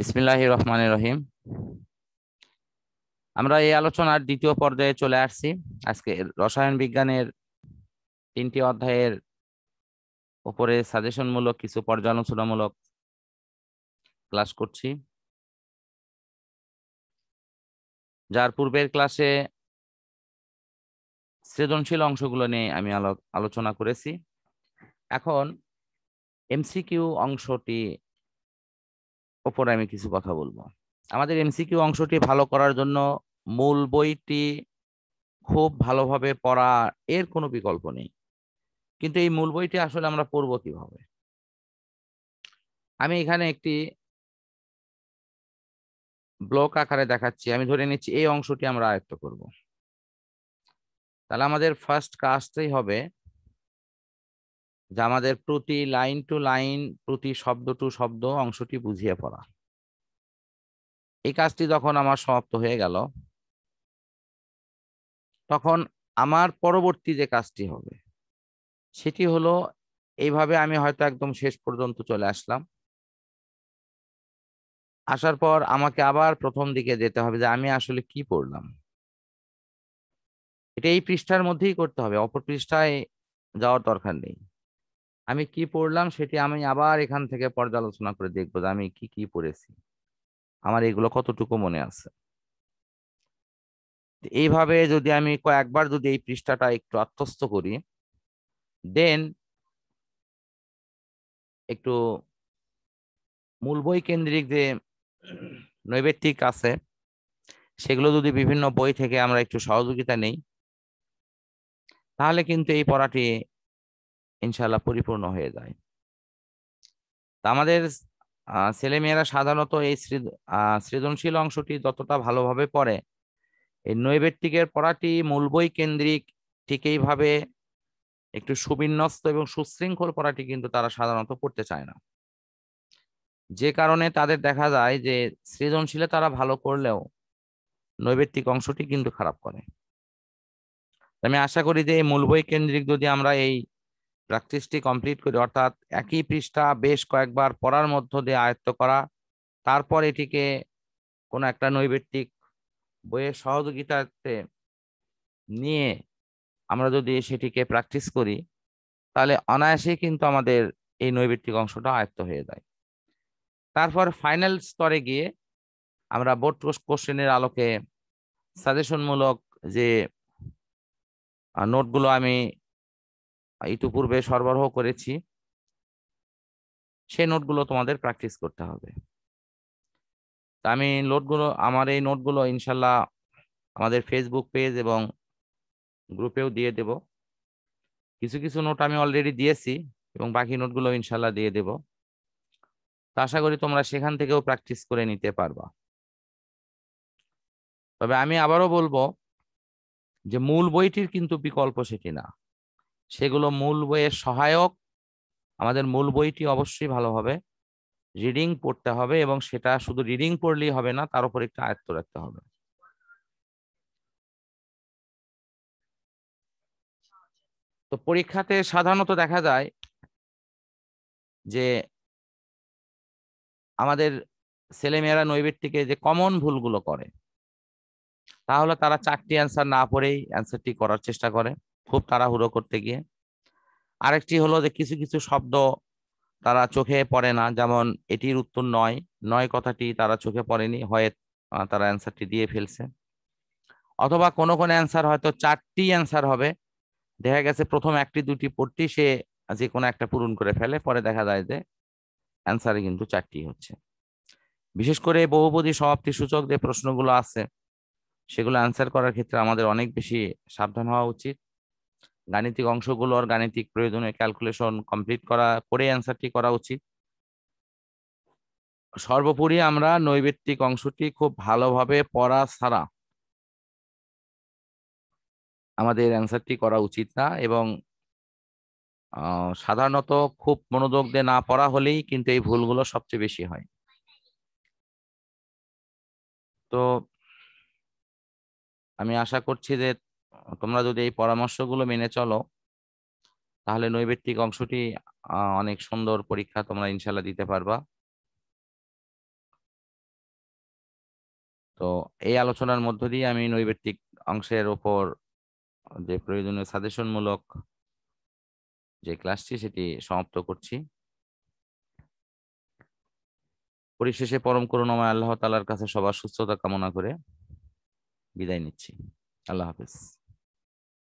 বিসমিল্লাহ রহমান রহিম আমরা এই আলোচনার দ্বিতীয় পর্যায়ে চলে আসছি আজকে রসায়ন বিজ্ঞানের তিনটি অধ্যায়ের ওপরে সাজেশনমূলক কিছু পর্যালোচনামূলক ক্লাস করছি যার পূর্বের ক্লাসে সৃজনশীল অংশগুলো নিয়ে আমি আলোচনা করেছি এখন এমসিকিউ অংশটি ওপরে আমি কিছু কথা বলবো আমাদের এমসিকিউ অংশটি ভালো করার জন্য মূল বইটি খুব ভালোভাবে পড়া এর কোনো বিকল্প নেই কিন্তু এই মূল বইটি আসলে আমরা পড়ব কিভাবে আমি এখানে একটি ব্লক আকারে দেখাচ্ছি আমি ধরে নিচ্ছি এই অংশটি আমরা আয়ত্ত করব তাহলে আমাদের ফার্স্ট কাজটাই হবে যে আমাদের প্রতি লাইন টু লাইন প্রতি শব্দ টু শব্দ অংশটি বুঝিয়ে পড়া এই কাজটি যখন আমার সমাপ্ত হয়ে গেল তখন আমার পরবর্তী যে কাজটি হবে সেটি হলো এইভাবে আমি হয়তো একদম শেষ পর্যন্ত চলে আসলাম আসার পর আমাকে আবার প্রথম দিকে যেতে হবে যে আমি আসলে কি পড়লাম এটা এই পৃষ্ঠার মধ্যেই করতে হবে অপর পৃষ্ঠায় যাওয়ার দরকার নেই আমি কি পড়লাম সেটি আমি আবার এখান থেকে পর্যালোচনা করে দেখবো যে আমি কি কি পড়েছি আমার এগুলো কতটুকু মনে আছে এইভাবে যদি আমি কয়েকবার যদি এই পৃষ্ঠাটা একটু আত্মস্থ করি দেন একটু মূল বই কেন্দ্রিক যে নৈবেত্তিক আছে সেগুলো যদি বিভিন্ন বই থেকে আমরা একটু সহযোগিতা নেই তাহলে কিন্তু এই পড়াটি ইনশাল্লাহ পরিপূর্ণ হয়ে যায় তা আমাদের ছেলে মেয়েরা সাধারণত এই সৃজনশীল অংশটি যতটা ভালোভাবে পড়ে এই নৈবেত্তিকের পড়াটি মূল বই কেন্দ্রিক ঠিক এইভাবে একটু সুবিন্যস্ত এবং সুশৃঙ্খল পড়াটি কিন্তু তারা সাধারণত পড়তে চায় না যে কারণে তাদের দেখা যায় যে সৃজনশীলে তারা ভালো করলেও নৈবেত্তিক অংশটি কিন্তু খারাপ করে আমি আশা করি যে এই মূল বই কেন্দ্রিক যদি আমরা এই প্র্যাকটিসটি কমপ্লিট করে অর্থাৎ একই পৃষ্ঠা বেশ কয়েকবার পড়ার মধ্য দিয়ে আয়ত্ত করা তারপর এটিকে কোনো একটা নৈবেত্তিক বইয়ের সহযোগিতাতে নিয়ে আমরা যদি সেটিকে প্র্যাকটিস করি তাহলে অনায়াসেই কিন্তু আমাদের এই নৈবেত্তিক অংশটা আয়ত্ত হয়ে যায় তারপর ফাইনাল স্তরে গিয়ে আমরা বোর্ড কোশ্চেনের আলোকে সাজেশনমূলক যে নোটগুলো আমি ইতিপূর্বে সরবরাহ করেছি সেই নোটগুলো তোমাদের প্র্যাকটিস করতে হবে তা আমি নোটগুলো আমার এই নোটগুলো ইনশাল্লাহ আমাদের ফেসবুক পেজ এবং গ্রুপেও দিয়ে দেব কিছু কিছু নোট আমি অলরেডি দিয়েছি এবং বাকি নোটগুলো ইনশাল্লাহ দিয়ে দেব তা আশা করি তোমরা সেখান থেকেও প্র্যাকটিস করে নিতে পারবা তবে আমি আবারও বলবো যে মূল বইটির কিন্তু বিকল্প সেটি না সেগুলো মূল বইয়ের সহায়ক আমাদের মূল বইটি অবশ্যই ভালো হবে রিডিং পড়তে হবে এবং সেটা শুধু রিডিং পড়লেই হবে না তার উপর একটু আয়ত্ত রাখতে হবে তো পরীক্ষাতে সাধারণত দেখা যায় যে আমাদের ছেলেমেয়েরা নৈবেদ্যিকে যে কমন ভুলগুলো করে তাহলে তারা চারটি অ্যান্সার না পড়েই অ্যান্সারটি করার চেষ্টা করে খুব তাড়াহুড়ো করতে গিয়ে আরেকটি হলো যে কিছু কিছু শব্দ তারা চোখে পড়ে না যেমন এটির উত্তর নয় নয় কথাটি তারা চোখে পড়েনি হয়ে তারা অ্যান্সারটি দিয়ে ফেলছে অথবা কোনো কোনো অ্যান্সার হয়তো চারটি অ্যান্সার হবে দেখা গেছে প্রথম একটি দুটি পড়তি সে যে কোনো একটা পূরণ করে ফেলে পরে দেখা যায় যে অ্যান্সারে কিন্তু চারটি হচ্ছে বিশেষ করে বহুপদী সমাপ্তি সূচক যে প্রশ্নগুলো আছে সেগুলো অ্যান্সার করার ক্ষেত্রে আমাদের অনেক বেশি সাবধান হওয়া উচিত গাণিতিক অংশগুলোর গাণিতিক প্রয়োজনে ক্যালকুলেশন কমপ্লিট করা করে অ্যান্সারটি করা উচিত সর্বোপরি আমরা নৈবেত্তিক অংশটি খুব ভালোভাবে পড়া ছাড়া আমাদের অ্যান্সারটি করা উচিত না এবং সাধারণত খুব মনোযোগ দিয়ে না পড়া হলেই কিন্তু এই ভুলগুলো সবচেয়ে বেশি হয় তো আমি আশা করছি যে তোমরা যদি এই পরামর্শগুলো মেনে চলো তাহলে নৈবেত্তিক অংশটি অনেক সুন্দর পরীক্ষা তোমরা ইনশাল্লাহ দিতে পারবা তো এই আলোচনার মধ্য দিয়ে আমি নৈবেত্তিক অংশের ওপর যে প্রয়োজনীয় সাজেশনমূলক যে ক্লাসটি সেটি সমাপ্ত করছি পরিশেষে পরম করুণাময় আল্লাহ তালার কাছে সবার সুস্থতা কামনা করে বিদায় নিচ্ছি আল্লাহ হাফিজ